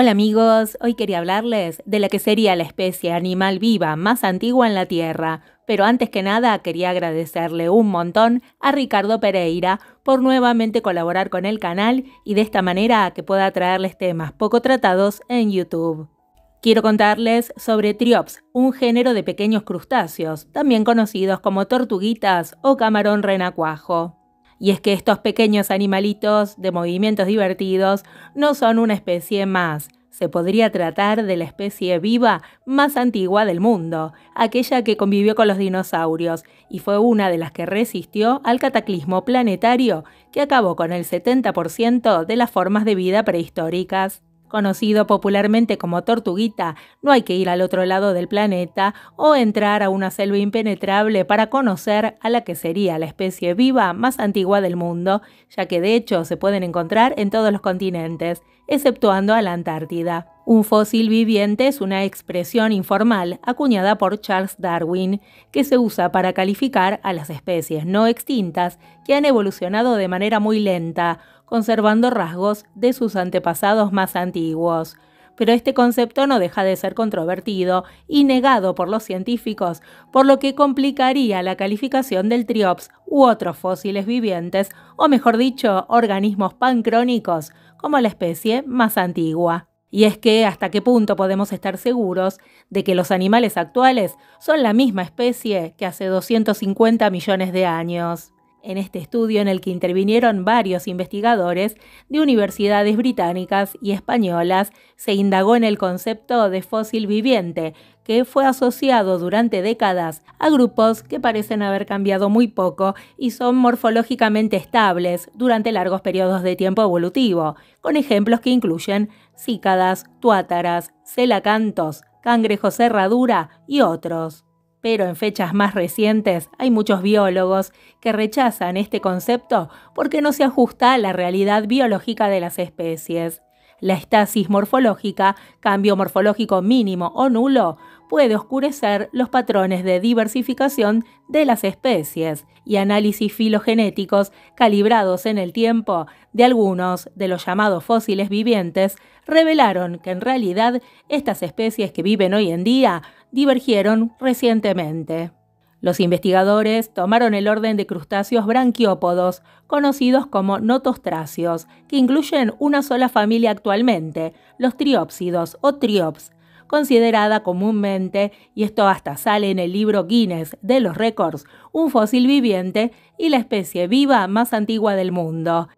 Hola amigos, hoy quería hablarles de la que sería la especie animal viva más antigua en la Tierra, pero antes que nada quería agradecerle un montón a Ricardo Pereira por nuevamente colaborar con el canal y de esta manera que pueda traerles temas poco tratados en YouTube. Quiero contarles sobre Triops, un género de pequeños crustáceos, también conocidos como tortuguitas o camarón renacuajo y es que estos pequeños animalitos de movimientos divertidos no son una especie más. Se podría tratar de la especie viva más antigua del mundo, aquella que convivió con los dinosaurios y fue una de las que resistió al cataclismo planetario que acabó con el 70% de las formas de vida prehistóricas. Conocido popularmente como tortuguita, no hay que ir al otro lado del planeta o entrar a una selva impenetrable para conocer a la que sería la especie viva más antigua del mundo, ya que de hecho se pueden encontrar en todos los continentes, exceptuando a la Antártida. Un fósil viviente es una expresión informal acuñada por Charles Darwin que se usa para calificar a las especies no extintas que han evolucionado de manera muy lenta conservando rasgos de sus antepasados más antiguos. Pero este concepto no deja de ser controvertido y negado por los científicos, por lo que complicaría la calificación del triops u otros fósiles vivientes, o mejor dicho, organismos pancrónicos, como la especie más antigua. Y es que hasta qué punto podemos estar seguros de que los animales actuales son la misma especie que hace 250 millones de años. En este estudio, en el que intervinieron varios investigadores de universidades británicas y españolas, se indagó en el concepto de fósil viviente, que fue asociado durante décadas a grupos que parecen haber cambiado muy poco y son morfológicamente estables durante largos periodos de tiempo evolutivo, con ejemplos que incluyen cícadas, tuátaras, celacantos, cangrejos cerradura y otros. Pero en fechas más recientes hay muchos biólogos que rechazan este concepto porque no se ajusta a la realidad biológica de las especies. La estasis morfológica, cambio morfológico mínimo o nulo, puede oscurecer los patrones de diversificación de las especies y análisis filogenéticos calibrados en el tiempo de algunos de los llamados fósiles vivientes revelaron que en realidad estas especies que viven hoy en día divergieron recientemente. Los investigadores tomaron el orden de crustáceos branquiópodos, conocidos como notostráceos, que incluyen una sola familia actualmente, los triópsidos o triops, considerada comúnmente, y esto hasta sale en el libro Guinness de los récords, un fósil viviente y la especie viva más antigua del mundo.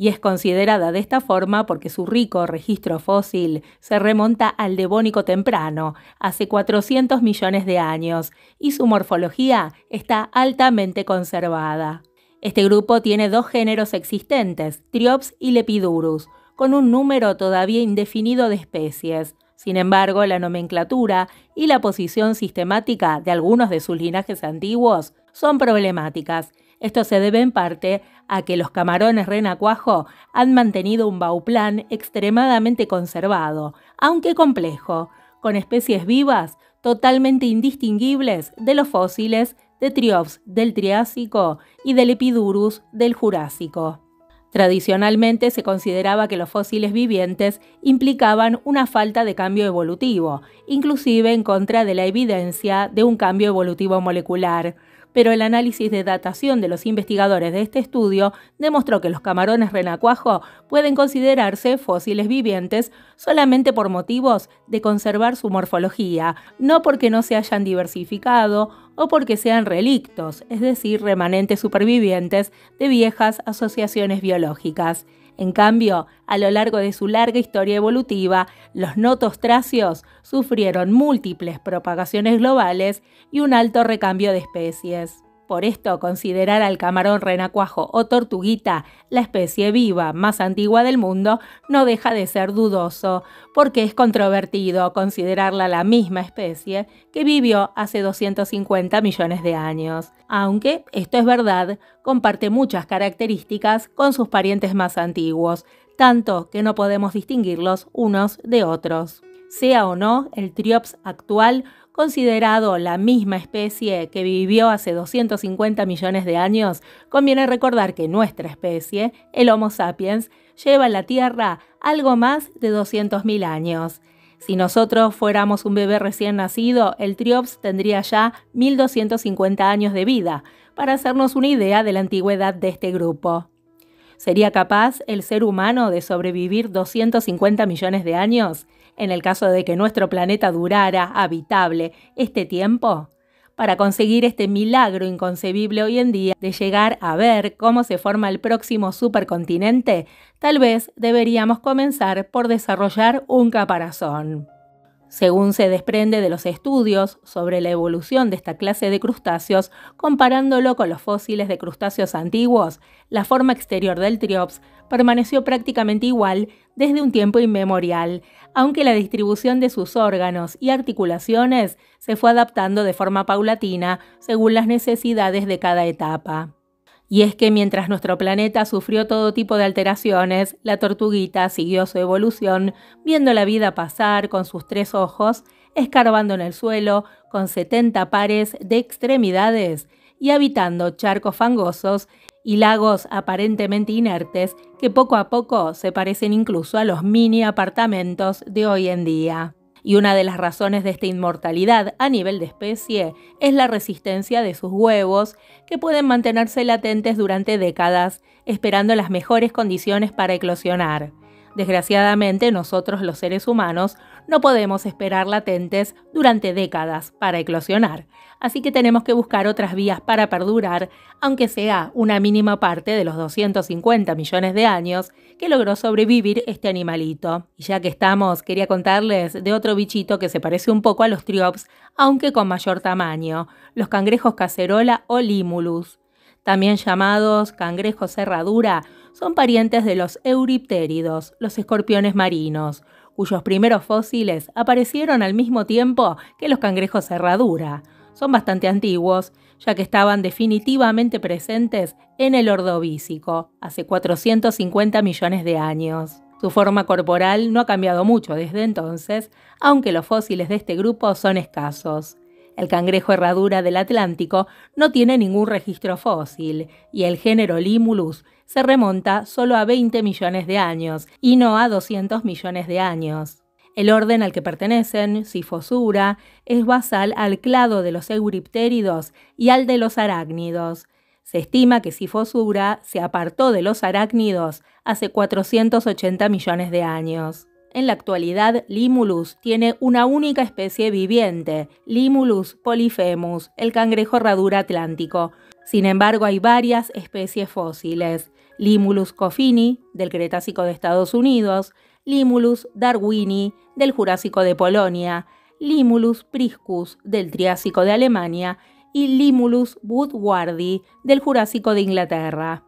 Y es considerada de esta forma porque su rico registro fósil se remonta al Devónico temprano, hace 400 millones de años, y su morfología está altamente conservada. Este grupo tiene dos géneros existentes, Triops y Lepidurus, con un número todavía indefinido de especies. Sin embargo, la nomenclatura y la posición sistemática de algunos de sus linajes antiguos son problemáticas. Esto se debe en parte a que los camarones renacuajo han mantenido un bauplan extremadamente conservado, aunque complejo, con especies vivas totalmente indistinguibles de los fósiles de Triops del Triásico y del Epidurus del Jurásico. Tradicionalmente se consideraba que los fósiles vivientes implicaban una falta de cambio evolutivo, inclusive en contra de la evidencia de un cambio evolutivo molecular pero el análisis de datación de los investigadores de este estudio demostró que los camarones renacuajo pueden considerarse fósiles vivientes solamente por motivos de conservar su morfología, no porque no se hayan diversificado o porque sean relictos, es decir, remanentes supervivientes de viejas asociaciones biológicas. En cambio, a lo largo de su larga historia evolutiva, los notos notostracios sufrieron múltiples propagaciones globales y un alto recambio de especies. Por esto, considerar al camarón renacuajo o tortuguita la especie viva más antigua del mundo no deja de ser dudoso, porque es controvertido considerarla la misma especie que vivió hace 250 millones de años. Aunque, esto es verdad, comparte muchas características con sus parientes más antiguos, tanto que no podemos distinguirlos unos de otros. Sea o no, el triops actual considerado la misma especie que vivió hace 250 millones de años, conviene recordar que nuestra especie, el Homo sapiens, lleva en la Tierra algo más de 200.000 años. Si nosotros fuéramos un bebé recién nacido, el Triops tendría ya 1250 años de vida, para hacernos una idea de la antigüedad de este grupo. ¿Sería capaz el ser humano de sobrevivir 250 millones de años? en el caso de que nuestro planeta durara habitable este tiempo, para conseguir este milagro inconcebible hoy en día de llegar a ver cómo se forma el próximo supercontinente, tal vez deberíamos comenzar por desarrollar un caparazón según se desprende de los estudios sobre la evolución de esta clase de crustáceos, comparándolo con los fósiles de crustáceos antiguos, la forma exterior del triops permaneció prácticamente igual desde un tiempo inmemorial, aunque la distribución de sus órganos y articulaciones se fue adaptando de forma paulatina según las necesidades de cada etapa. Y es que mientras nuestro planeta sufrió todo tipo de alteraciones, la tortuguita siguió su evolución, viendo la vida pasar con sus tres ojos, escarbando en el suelo, con 70 pares de extremidades y habitando charcos fangosos y lagos aparentemente inertes que poco a poco se parecen incluso a los mini apartamentos de hoy en día. Y una de las razones de esta inmortalidad a nivel de especie es la resistencia de sus huevos, que pueden mantenerse latentes durante décadas, esperando las mejores condiciones para eclosionar. Desgraciadamente, nosotros los seres humanos no podemos esperar latentes durante décadas para eclosionar, así que tenemos que buscar otras vías para perdurar, aunque sea una mínima parte de los 250 millones de años que logró sobrevivir este animalito. Y ya que estamos, quería contarles de otro bichito que se parece un poco a los triops, aunque con mayor tamaño, los cangrejos cacerola o limulus. También llamados cangrejos cerradura, son parientes de los euriptéridos, los escorpiones marinos, cuyos primeros fósiles aparecieron al mismo tiempo que los cangrejos herradura. Son bastante antiguos, ya que estaban definitivamente presentes en el Ordovícico, hace 450 millones de años. Su forma corporal no ha cambiado mucho desde entonces, aunque los fósiles de este grupo son escasos. El cangrejo herradura del Atlántico no tiene ningún registro fósil y el género Limulus se remonta solo a 20 millones de años y no a 200 millones de años. El orden al que pertenecen, Sifosura, es basal al clado de los Euripteridos y al de los arácnidos. Se estima que Sifosura se apartó de los arácnidos hace 480 millones de años. En la actualidad, Limulus tiene una única especie viviente, Limulus polyphemus, el cangrejo radura atlántico. Sin embargo, hay varias especies fósiles. Limulus coffini, del Cretácico de Estados Unidos, Limulus darwini, del Jurásico de Polonia, Limulus priscus, del Triásico de Alemania, y Limulus woodwardi, del Jurásico de Inglaterra.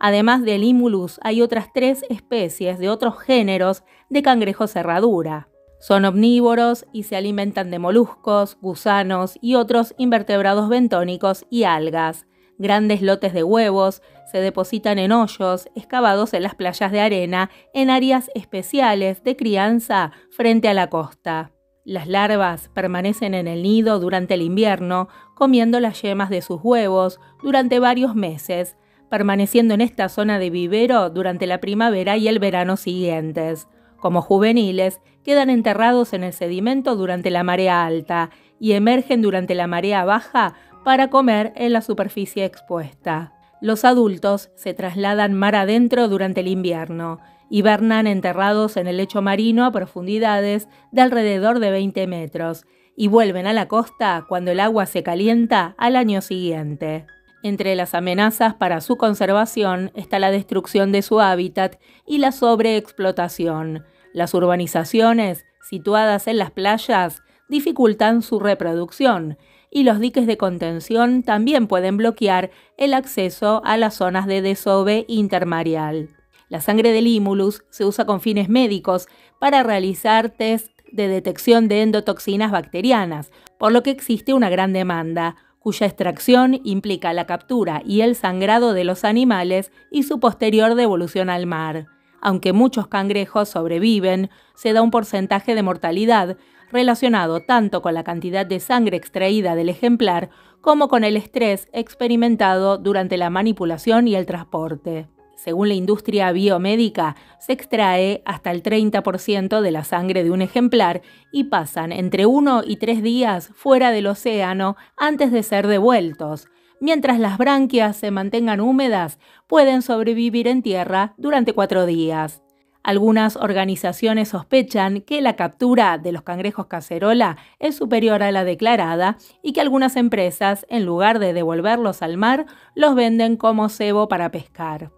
Además del Imulus, hay otras tres especies de otros géneros de cangrejo cerradura. Son omnívoros y se alimentan de moluscos, gusanos y otros invertebrados bentónicos y algas. Grandes lotes de huevos se depositan en hoyos excavados en las playas de arena en áreas especiales de crianza frente a la costa. Las larvas permanecen en el nido durante el invierno, comiendo las yemas de sus huevos durante varios meses, permaneciendo en esta zona de vivero durante la primavera y el verano siguientes. Como juveniles, quedan enterrados en el sedimento durante la marea alta y emergen durante la marea baja para comer en la superficie expuesta. Los adultos se trasladan mar adentro durante el invierno, hibernan enterrados en el lecho marino a profundidades de alrededor de 20 metros y vuelven a la costa cuando el agua se calienta al año siguiente. Entre las amenazas para su conservación está la destrucción de su hábitat y la sobreexplotación. Las urbanizaciones, situadas en las playas, dificultan su reproducción y los diques de contención también pueden bloquear el acceso a las zonas de desove intermarial. La sangre del Imulus se usa con fines médicos para realizar test de detección de endotoxinas bacterianas, por lo que existe una gran demanda cuya extracción implica la captura y el sangrado de los animales y su posterior devolución al mar. Aunque muchos cangrejos sobreviven, se da un porcentaje de mortalidad relacionado tanto con la cantidad de sangre extraída del ejemplar como con el estrés experimentado durante la manipulación y el transporte según la industria biomédica, se extrae hasta el 30% de la sangre de un ejemplar y pasan entre uno y tres días fuera del océano antes de ser devueltos. Mientras las branquias se mantengan húmedas, pueden sobrevivir en tierra durante cuatro días. Algunas organizaciones sospechan que la captura de los cangrejos cacerola es superior a la declarada y que algunas empresas, en lugar de devolverlos al mar, los venden como cebo para pescar.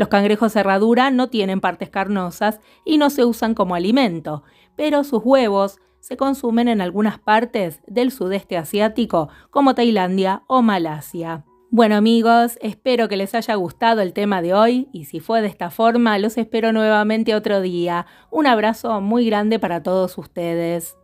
Los cangrejos cerradura no tienen partes carnosas y no se usan como alimento, pero sus huevos se consumen en algunas partes del sudeste asiático, como Tailandia o Malasia. Bueno amigos, espero que les haya gustado el tema de hoy y si fue de esta forma, los espero nuevamente otro día. Un abrazo muy grande para todos ustedes.